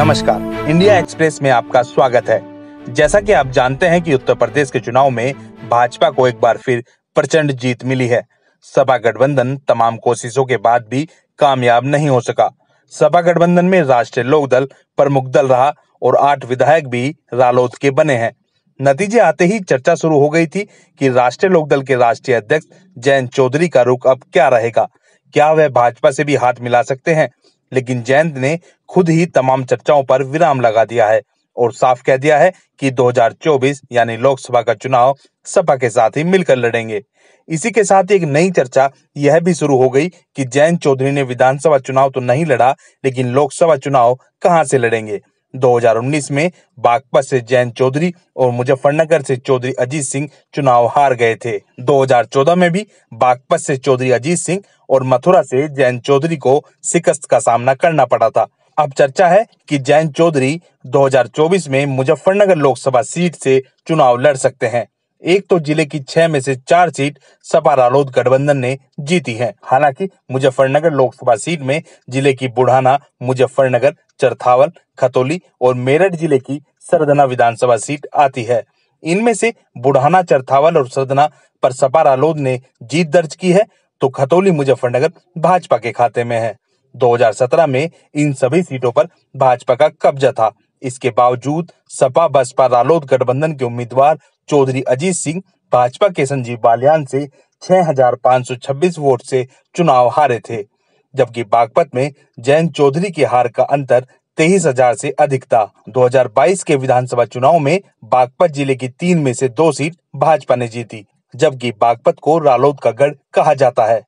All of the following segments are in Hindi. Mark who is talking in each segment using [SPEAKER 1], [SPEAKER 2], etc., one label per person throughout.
[SPEAKER 1] नमस्कार इंडिया एक्सप्रेस में आपका स्वागत है जैसा कि आप जानते हैं कि उत्तर प्रदेश के चुनाव में भाजपा को एक बार फिर प्रचंड जीत मिली है सपा गठबंधन तमाम कोशिशों के बाद भी कामयाब नहीं हो सका सपा गठबंधन में राष्ट्रीय लोक दल प्रमुख दल रहा और आठ विधायक भी रालोद के बने हैं नतीजे आते ही चर्चा शुरू हो गई थी कि राष्ट्रीय लोक दल के राष्ट्रीय अध्यक्ष जयंत चौधरी का रुख अब क्या रहेगा क्या वह भाजपा से भी हाथ मिला सकते हैं लेकिन जयंत ने खुद ही तमाम चर्चाओं पर विराम लगा दिया है और साफ कह दिया है कि 2024 यानी लोकसभा का चुनाव सपा के साथ ही मिलकर लड़ेंगे इसी के साथ एक नई चर्चा यह भी शुरू हो गई कि जयंत चौधरी ने विधानसभा चुनाव तो नहीं लड़ा लेकिन लोकसभा चुनाव कहां से लड़ेंगे 2019 में बागपत से जैन चौधरी और मुजफ्फरनगर से चौधरी अजीत सिंह चुनाव हार गए थे 2014 में भी बागपत से चौधरी अजीत सिंह और मथुरा से जैन चौधरी को शिकस्त का सामना करना पड़ा था अब चर्चा है कि जैन चौधरी 2024 में मुजफ्फरनगर लोकसभा सीट से चुनाव लड़ सकते हैं एक तो जिले की छह में से चार सीट सपा रालोद गठबंधन ने जीती है हालांकि मुजफ्फरनगर लोकसभा सीट में जिले की बुढ़ाना मुजफ्फरनगर चरथावल खतौली और मेरठ जिले की सरदना विधानसभा सीट आती है इनमें से बुढ़ाना चरथावल और सरदना पर सपा रालोद ने जीत दर्ज की है तो खतौली मुजफ्फरनगर भाजपा के खाते में है 2017 में इन सभी सीटों पर भाजपा का कब्जा था इसके बावजूद सपा बसपा रालोद गठबंधन के उम्मीदवार चौधरी अजीत सिंह भाजपा के संजीव बालियान से 6,526 वोट से चुनाव हारे थे जबकि बागपत में जैन चौधरी की हार का अंतर तेईस हजार से अधिक था 2022 के विधानसभा चुनाव में बागपत जिले की तीन में से दो सीट भाजपा ने जीती जबकि बागपत को रालोद का गढ़ कहा जाता है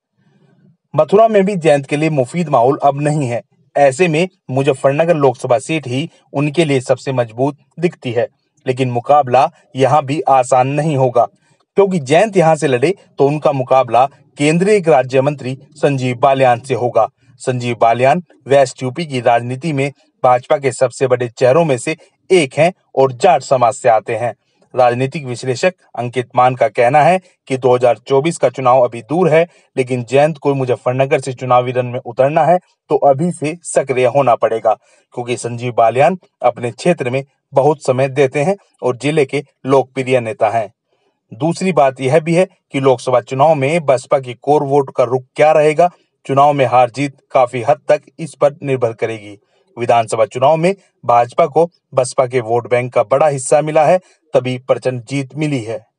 [SPEAKER 1] मथुरा में भी जयंत के लिए मुफीद माहौल अब नहीं है ऐसे में मुजफ्फरनगर लोकसभा सीट ही उनके लिए सबसे मजबूत दिखती है लेकिन मुकाबला यहाँ भी आसान नहीं होगा क्योंकि जयंत यहाँ से लड़े तो उनका मुकाबला केंद्रीय राज्य मंत्री संजीव बालियान से होगा संजीव बालियान वेस्ट यूपी की राजनीति में भाजपा के सबसे बड़े चेहरों में से एक हैं और जाट समाज से आते हैं राजनीतिक विश्लेषक अंकित मान का कहना है कि 2024 का चुनाव अभी दूर है लेकिन जयंत को मुजफ्फरनगर से चुनावी रन में उतरना है तो अभी से सक्रिय होना पड़ेगा क्योंकि संजीव बालियान अपने क्षेत्र में बहुत समय देते हैं और जिले के लोकप्रिय नेता हैं दूसरी बात यह भी है कि लोकसभा चुनाव में बसपा की कोर वोट का रुख क्या रहेगा चुनाव में हार जीत काफी हद तक इस पर निर्भर करेगी विधानसभा चुनाव में भाजपा को बसपा के वोट बैंक का बड़ा हिस्सा मिला है तभी प्रचंड जीत मिली है